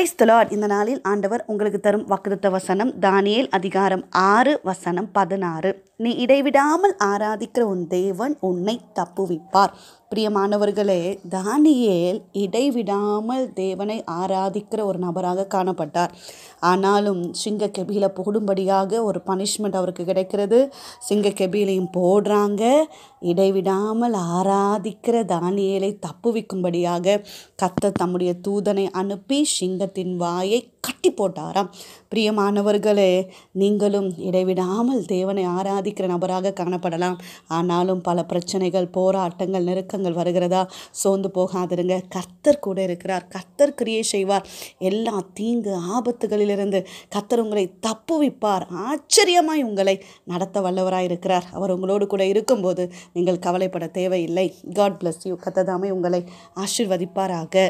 கிரைஸ்தலார் இந்த நாளில் ஆண்டவர் உங்களுக்கு தரும் வாக்குத்த வசனம் தானியல் அதிகாரம் ஆறு வசனம் பதினாறு நீ இடைவிடாமல் ஆராதிக்கிற உன் தேவன் உன்னை தப்புவிப்பார் பிரியமானவர்களே தானியேல் இடைவிடாமல் தேவனை ஆராதிக்கிற ஒரு நபராக காணப்பட்டார் ஆனாலும் சிங்க கெபியில் போடும்படியாக ஒரு பனிஷ்மெண்ட் அவருக்கு கிடைக்கிறது சிங்க கெபியிலையும் போடுறாங்க இடைவிடாமல் ஆராதிக்கிற தானியலை தப்புவிக்கும்படியாக கத்த தம்முடைய தூதனை அனுப்பி சிங்க சிங்கத்தின் வாயை கட்டி போட்டாராம் பிரியமானவர்களே நீங்களும் இடைவிடாமல் தேவனை ஆராதிக்கிற நபராக காணப்படலாம் ஆனாலும் பல பிரச்சனைகள் போராட்டங்கள் நெருக்கங்கள் வருகிறதா சோர்ந்து போகாதிருங்க கர்த்தர் கூட இருக்கிறார் கர்த்தர் கிரியை செய்வார் எல்லா தீங்கு ஆபத்துகளிலிருந்து கர்த்தர் உங்களை தப்புவிப்பார் ஆச்சரியமாய் உங்களை நடத்த வல்லவராக இருக்கிறார் அவர் உங்களோடு கூட இருக்கும்போது நீங்கள் கவலைப்பட தேவையில்லை காட் பிளஸ் யூ கத்ததாமே உங்களை ஆசிர்வதிப்பாராக